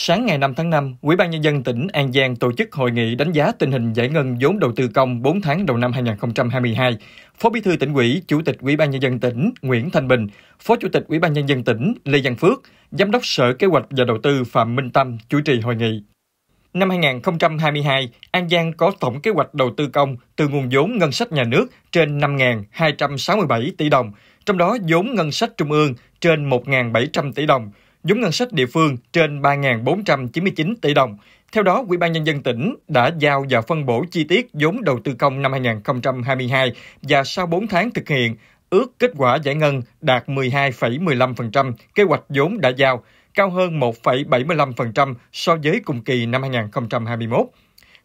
Sáng ngày 5 tháng 5, Ủy ban nhân dân tỉnh An Giang tổ chức hội nghị đánh giá tình hình giải ngân vốn đầu tư công 4 tháng đầu năm 2022. Phó Bí thư tỉnh ủy, Chủ tịch Ủy ban nhân dân tỉnh Nguyễn Thanh Bình, Phó Chủ tịch Ủy ban nhân dân tỉnh Lê Văn Phước, Giám đốc Sở Kế hoạch và Đầu tư Phạm Minh Tâm chủ trì hội nghị. Năm 2022, An Giang có tổng kế hoạch đầu tư công từ nguồn vốn ngân sách nhà nước trên 5.267 tỷ đồng, trong đó vốn ngân sách trung ương trên 1.700 tỷ đồng, vốn ngân sách địa phương trên 3.499 tỷ đồng. Theo đó, Ủy ban Nhân dân tỉnh đã giao và phân bổ chi tiết vốn đầu tư công năm 2022 và sau 4 tháng thực hiện, ước kết quả giải ngân đạt 12,15% kế hoạch vốn đã giao, cao hơn 1,75% so với cùng kỳ năm 2021.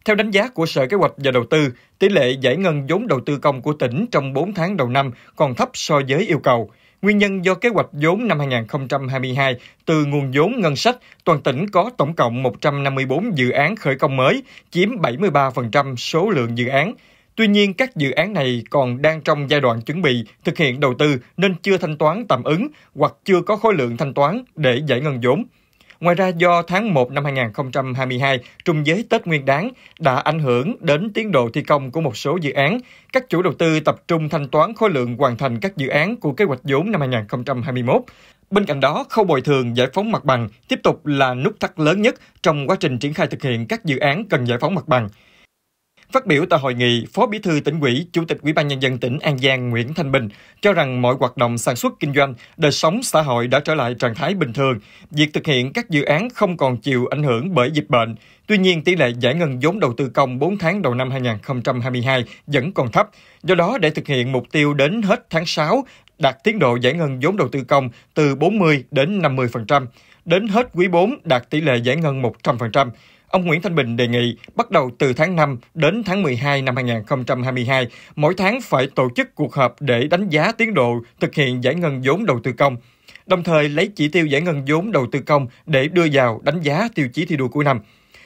Theo đánh giá của Sở Kế hoạch và Đầu tư, tỷ lệ giải ngân vốn đầu tư công của tỉnh trong 4 tháng đầu năm còn thấp so với yêu cầu – Nguyên nhân do kế hoạch vốn năm 2022 từ nguồn vốn ngân sách, toàn tỉnh có tổng cộng 154 dự án khởi công mới, chiếm 73% số lượng dự án. Tuy nhiên, các dự án này còn đang trong giai đoạn chuẩn bị thực hiện đầu tư nên chưa thanh toán tạm ứng hoặc chưa có khối lượng thanh toán để giải ngân vốn. Ngoài ra, do tháng 1 năm 2022 trùng với Tết Nguyên đán đã ảnh hưởng đến tiến độ thi công của một số dự án, các chủ đầu tư tập trung thanh toán khối lượng hoàn thành các dự án của kế hoạch vốn năm 2021. Bên cạnh đó, khâu bồi thường giải phóng mặt bằng tiếp tục là nút thắt lớn nhất trong quá trình triển khai thực hiện các dự án cần giải phóng mặt bằng. Phát biểu tại hội nghị, Phó Bí thư tỉnh ủy, Chủ tịch Ủy ban nhân dân tỉnh An Giang Nguyễn Thanh Bình cho rằng mọi hoạt động sản xuất kinh doanh, đời sống xã hội đã trở lại trạng thái bình thường, việc thực hiện các dự án không còn chịu ảnh hưởng bởi dịch bệnh. Tuy nhiên, tỷ lệ giải ngân vốn đầu tư công 4 tháng đầu năm 2022 vẫn còn thấp. Do đó, để thực hiện mục tiêu đến hết tháng 6 đạt tiến độ giải ngân vốn đầu tư công từ 40 đến 50%, đến hết quý 4 đạt tỷ lệ giải ngân 100%. Ông Nguyễn Thanh Bình đề nghị bắt đầu từ tháng 5 đến tháng 12 năm 2022, mỗi tháng phải tổ chức cuộc họp để đánh giá tiến độ thực hiện giải ngân vốn đầu tư công, đồng thời lấy chỉ tiêu giải ngân vốn đầu tư công để đưa vào đánh giá tiêu chí thi đua của năm.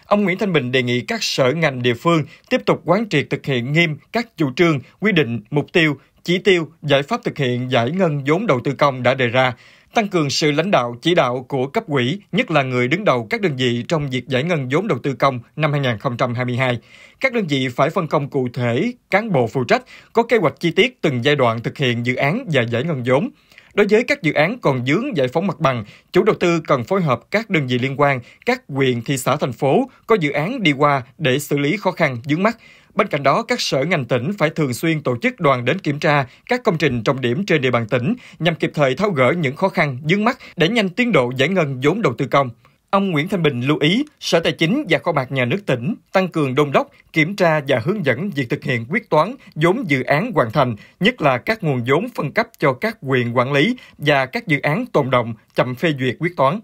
Ông Nguyễn Thanh Bình đề nghị các sở ngành địa phương tiếp tục quán triệt thực hiện nghiêm các chủ trương, quy định, mục tiêu, chỉ tiêu, giải pháp thực hiện giải ngân vốn đầu tư công đã đề ra, tăng cường sự lãnh đạo chỉ đạo của cấp quỹ nhất là người đứng đầu các đơn vị trong việc giải ngân vốn đầu tư công năm 2022. Các đơn vị phải phân công cụ thể, cán bộ phụ trách, có kế hoạch chi tiết từng giai đoạn thực hiện dự án và giải ngân vốn. Đối với các dự án còn dướng giải phóng mặt bằng, chủ đầu tư cần phối hợp các đơn vị liên quan, các quyền thị xã, thành phố có dự án đi qua để xử lý khó khăn dướng mắt. Bên cạnh đó, các sở ngành tỉnh phải thường xuyên tổ chức đoàn đến kiểm tra các công trình trọng điểm trên địa bàn tỉnh nhằm kịp thời tháo gỡ những khó khăn, dướng mắt để nhanh tiến độ giải ngân vốn đầu tư công. Ông Nguyễn Thanh Bình lưu ý Sở Tài chính và Kho bạc Nhà nước tỉnh tăng cường đôn đốc, kiểm tra và hướng dẫn việc thực hiện quyết toán vốn dự án hoàn thành, nhất là các nguồn vốn phân cấp cho các quyền quản lý và các dự án tồn động chậm phê duyệt quyết toán.